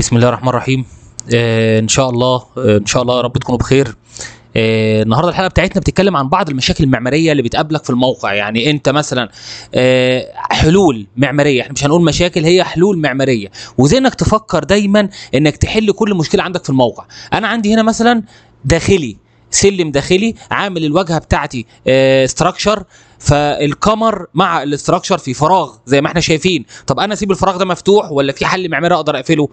بسم الله الرحمن الرحيم آه ان شاء الله آه ان شاء الله يا رب تكونوا بخير آه النهارده الحلقه بتاعتنا بتتكلم عن بعض المشاكل المعماريه اللي بتقابلك في الموقع يعني انت مثلا آه حلول معماريه احنا مش هنقول مشاكل هي حلول معماريه وزي انك تفكر دايما انك تحل كل مشكله عندك في الموقع انا عندي هنا مثلا داخلي سلم داخلي عامل الواجهه بتاعتي آه ستراكشر فالقمر مع الاستراكشر في فراغ زي ما احنا شايفين طب انا اسيب الفراغ ده مفتوح ولا في حل معماري اقدر اقفله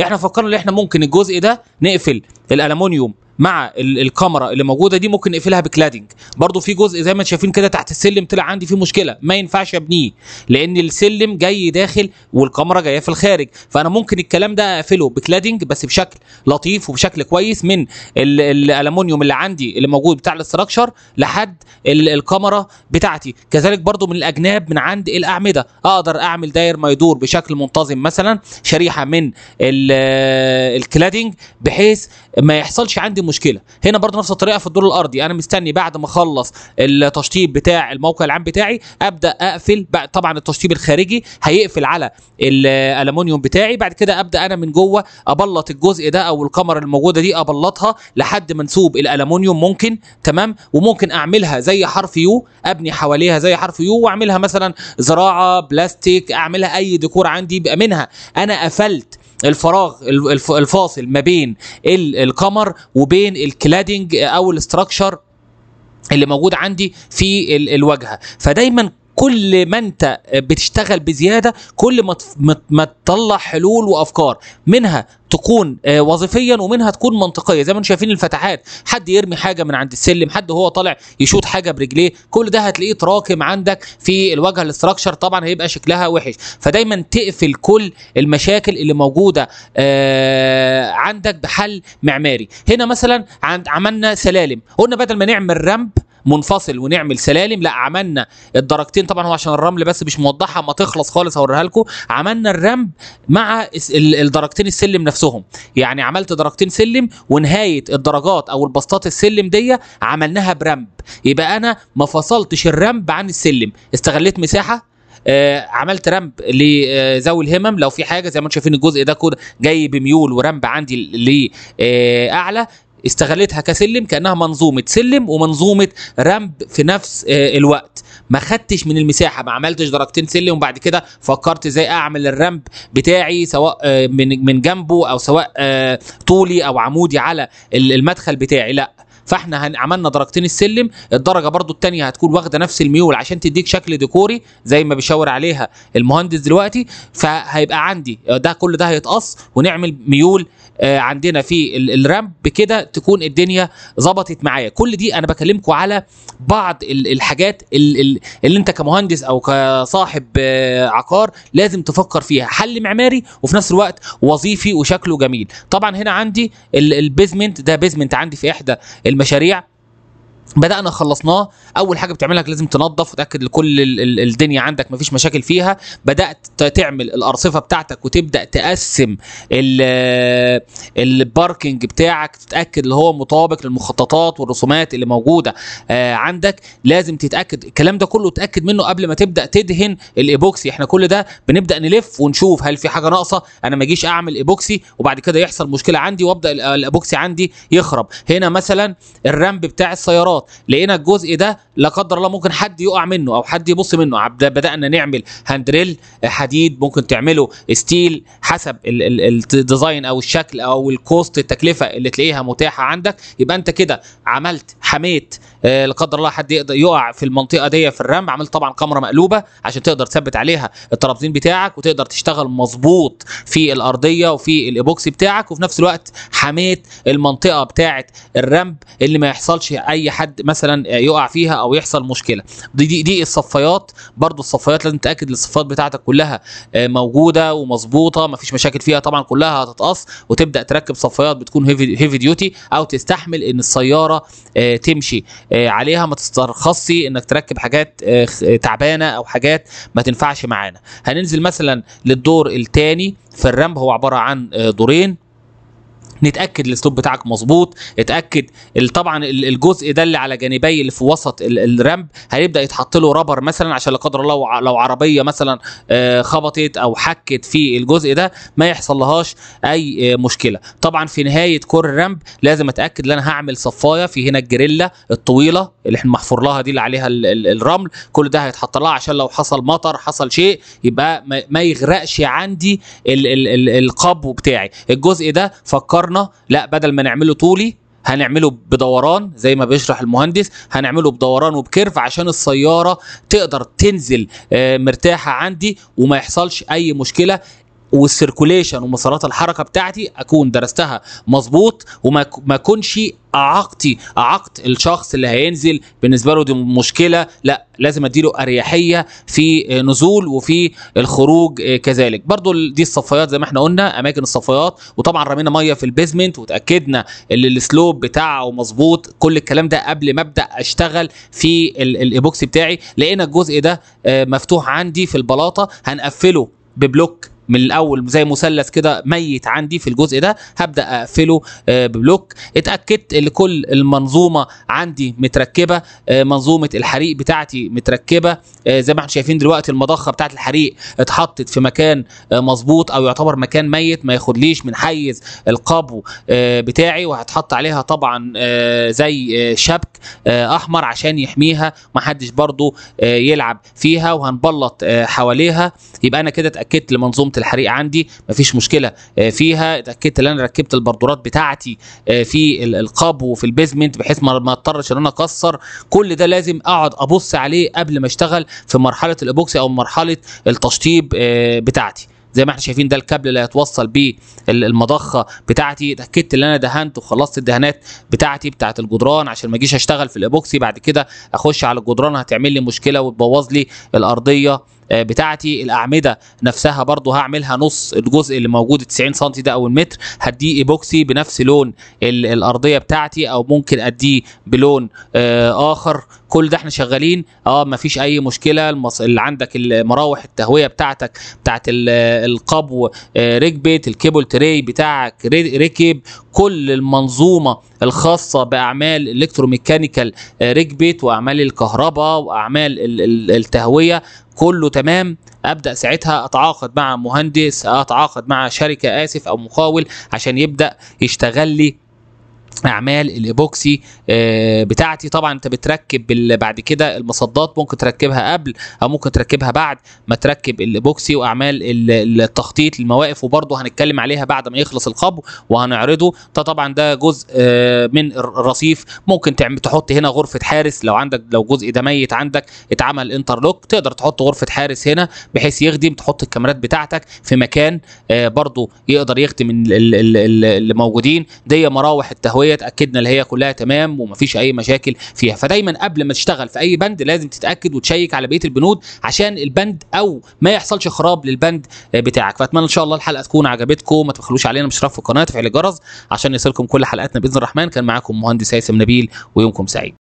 احنا فكرنا ان احنا ممكن الجزء ده نقفل الالومنيوم مع الكاميرا اللي موجوده دي ممكن نقفلها بكلادنج برضو في جزء زي ما انتم شايفين كده تحت السلم طلع عندي فيه مشكله ما ينفعش ابنيه لان السلم جاي داخل والكاميرا جايه في الخارج فانا ممكن الكلام ده اقفله بكلادنج بس بشكل لطيف وبشكل كويس من الالومنيوم اللي عندي اللي موجود بتاع الاستراكشر لحد الكاميرا بتاعتي كذلك برضو من الاجناب من عند الاعمده اقدر اعمل داير ما يدور بشكل منتظم مثلا شريحه من الكلادنج بحيث ما يحصلش عندي دي مشكله هنا برضه نفس الطريقه في الدور الارضي انا مستني بعد ما اخلص التشطيب بتاع الموقع العام بتاعي ابدا اقفل طبعا التشطيب الخارجي هيقفل على الالومنيوم بتاعي بعد كده ابدا انا من جوه ابلط الجزء ده او الكاميرا الموجوده دي ابلطها لحد ما نسوب الالومنيوم ممكن تمام وممكن اعملها زي حرف يو ابني حواليها زي حرف يو واعملها مثلا زراعه بلاستيك اعملها اي ديكور عندي يبقى منها انا قفلت الفراغ الفاصل ما بين القمر وبين الكلادنج او الاستراكشر اللي موجود عندي في الواجهه فدايما كل ما انت بتشتغل بزياده كل ما ما تطلع حلول وافكار منها تكون آه، وظيفيا ومنها تكون منطقيه زي ما انتم شايفين الفتحات حد يرمي حاجه من عند السلم حد هو طالع يشوط حاجه برجليه كل ده هتلاقيه تراكم عندك في الواجهه الاستراكشر طبعا هيبقى شكلها وحش فدايما تقفل كل المشاكل اللي موجوده آه، عندك بحل معماري هنا مثلا عملنا سلالم قلنا بدل ما نعمل رمب منفصل ونعمل سلالم لا عملنا الدرجتين طبعا هو عشان الرمل بس مش موضحها اما تخلص خالص هوريها لكم عملنا الرمل مع الدرجتين السلم نفسهم يعني عملت درجتين سلم ونهايه الدرجات او البسطات السلم دي عملناها برمب يبقى انا ما فصلتش الرمب عن السلم استغليت مساحه آه عملت رمب لذوي الهمم لو في حاجه زي ما انتم شايفين الجزء ده كده جاي بميول ورمب عندي لاعلى آه، استغلتها كسلم كانها منظومه سلم ومنظومه رامب في نفس آه، الوقت ما خدتش من المساحه ما عملتش درجتين سلم وبعد كده فكرت ازاي اعمل الرامب بتاعي سواء آه، من من جنبه او سواء آه، طولي او عمودي على المدخل بتاعي لا فاحنا عملنا درجتين السلم الدرجه برضو الثانيه هتكون واخده نفس الميول عشان تديك شكل ديكوري زي ما بيشاور عليها المهندس دلوقتي فهيبقى عندي ده كل ده هيتقص ونعمل ميول آه، عندنا في الرامب بكده تكون الدنيا ظبطت معايا كل دي انا بكلمكم على بعض الحاجات اللي انت كمهندس او كصاحب آه، عقار لازم تفكر فيها حل معماري وفي نفس الوقت وظيفي وشكله جميل طبعا هنا عندي البيزمنت ده بيزمنت عندي في احدى الم مشاريع بدانا خلصناه اول حاجه بتعملها لازم تنظف وتاكد لكل الدنيا عندك مفيش مشاكل فيها بدات تعمل الارصفه بتاعتك وتبدا تقسم الباركنج بتاعك تتاكد اللي هو مطابق للمخططات والرسومات اللي موجوده آه، عندك لازم تتاكد الكلام ده كله تاكد منه قبل ما تبدا تدهن الايبوكسي احنا كل ده بنبدا نلف ونشوف هل في حاجه ناقصه انا ما اجيش اعمل ايبوكسي وبعد كده يحصل مشكله عندي وابدا الايبوكسي عندي يخرب هنا مثلا الرامب بتاع السيارات الصلوات لقينا الجزء ده لا قدر الله ممكن حد يقع منه او حد يبص منه بدانا نعمل هاندريل حديد ممكن تعمله ستيل حسب الديزاين او الشكل او الكوست التكلفه اللي تلاقيها متاحه عندك يبقى انت كده عملت حميت آه، لا قدر الله حد يقدر يقع في المنطقه دي في الرمل عملت طبعا كاميرا مقلوبه عشان تقدر تثبت عليها الترابزين بتاعك وتقدر تشتغل مظبوط في الارضيه وفي الايبوكسي بتاعك وفي نفس الوقت حميت المنطقه بتاعه الرمب اللي ما يحصلش اي حد مثلا يقع فيها او يحصل مشكله دي دي, دي الصفايات برضو الصفايات لازم تتاكد الصفات بتاعتك كلها آه، موجوده ومظبوطه مفيش مشاكل فيها طبعا كلها هتتقص وتبدا تركب صفايات بتكون هيفي, هيفي ديوتي او تستحمل ان السياره آه، تمشي آه، عليها ما تسترخصي انك تركب حاجات آه، تعبانه او حاجات ما تنفعش معانا هننزل مثلا للدور الثاني في الرامب هو عباره عن آه، دورين نتاكد الاسلوب بتاعك مظبوط اتاكد طبعا الجزء ده اللي على جانبي اللي في وسط الرامب هيبدا يتحط له رابر مثلا عشان لا قدر الله لو عربيه مثلا آه، خبطت او حكت في الجزء ده ما يحصل لهاش اي آه، مشكله طبعا في نهايه كور الرامب لازم اتاكد ان انا هعمل صفايه في هنا الجريلا الطويله اللي احنا محفور لها دي اللي عليها الرمل كل ده هيتحط لها عشان لو حصل مطر حصل شيء يبقى ما يغرقش عندي القبو بتاعي الجزء ده فكرنا فكرنا لا بدل ما نعمله طولي هنعمله بدوران زي ما بيشرح المهندس هنعمله بدوران وبكيرف عشان السيارة تقدر تنزل آه، مرتاحة عندي وما يحصلش أي مشكلة والسيركوليشن ومسارات الحركه بتاعتي اكون درستها مظبوط وما اكونش اعاقتي اعاقت الشخص اللي هينزل بالنسبه له دي مشكله لا لازم اديله اريحيه في نزول وفي الخروج آه، كذلك برضو دي الصفايات زي ما احنا قلنا اماكن الصفايات وطبعا رمينا ميه في البيزمنت وتاكدنا ان السلوب بتاعه مظبوط كل الكلام ده قبل ما ابدا اشتغل في الايبوكسي بتاعي لقينا الجزء ده آه، مفتوح عندي في البلاطه هنقفله ببلوك من الاول زي مثلث كده ميت عندي في الجزء ده هبدا اقفله آه، ببلوك اتاكدت ان كل المنظومه عندي متركبه آه، منظومه الحريق بتاعتي متركبه آه، زي ما احنا شايفين دلوقتي المضخه بتاعت الحريق اتحطت في مكان مظبوط او يعتبر مكان ميت ما ياخدليش من حيز القبو بتاعي وهتحط عليها طبعا زي شبك احمر عشان يحميها ما حدش برضه يلعب فيها وهنبلط حواليها يبقى انا كده اتاكدت لمنظومه قيمه الحريق عندي مفيش مشكله آه، فيها اتاكدت ان انا ركبت البردورات بتاعتي آه، في القابو وفي البيزمنت بحيث ما اضطرش ان انا اكسر كل ده لازم اقعد ابص عليه قبل ما اشتغل في مرحله الايبوكسي او مرحله التشطيب آه، بتاعتي زي ما احنا شايفين ده الكابل اللي هيتوصل بيه المضخه بتاعتي اتاكدت ان انا دهنت وخلصت الدهانات بتاعتي بتاعت الجدران عشان ما اجيش اشتغل في الايبوكسي بعد كده اخش على الجدران هتعمل لي مشكله وتبوظ لي الارضيه آه، بتاعتي الاعمده نفسها برضو هعملها نص الجزء اللي موجود 90 سم ده او المتر هديه ايبوكسي بنفس لون الارضيه بتاعتي او ممكن اديه بلون آه، اخر كل ده احنا شغالين اه مفيش اي مشكله المص... اللي عندك المراوح التهويه بتاعتك بتاعت القبو آه، ركبت الكيبل تري بتاعك ركب كل المنظومة الخاصة بأعمال الكتروميكانيكال آه، ريكبيت وأعمال الكهرباء وأعمال التهوية كله تمام ابدا ساعتها اتعاقد مع مهندس اتعاقد مع شركه اسف او مقاول عشان يبدا يشتغل لي اعمال الايبوكسي آه، بتاعتي طبعا انت بتركب بعد كده المصدات ممكن تركبها قبل او ممكن تركبها بعد ما تركب الايبوكسي واعمال التخطيط للمواقف وبرضه هنتكلم عليها بعد ما يخلص القبو وهنعرضه طبعا ده جزء آه، من الرصيف ممكن تعمل تحط هنا غرفه حارس لو عندك لو جزء ده ميت عندك اتعمل انترلوك تقدر تحط غرفه حارس هنا بحيث يخدم تحط الكاميرات بتاعتك في مكان آه، برضه يقدر يخدم اللي موجودين دي مراوح التهويه الهويه اتاكدنا ان هي كلها تمام ومفيش اي مشاكل فيها فدايما قبل ما تشتغل في اي بند لازم تتاكد وتشيك على بقيه البنود عشان البند او ما يحصلش خراب للبند بتاعك فاتمنى ان شاء الله الحلقه تكون عجبتكم ما تبخلوش علينا باشتراك في القناه تفعيل الجرس عشان يصلكم كل حلقاتنا باذن الرحمن كان معاكم مهندس هيثم نبيل ويومكم سعيد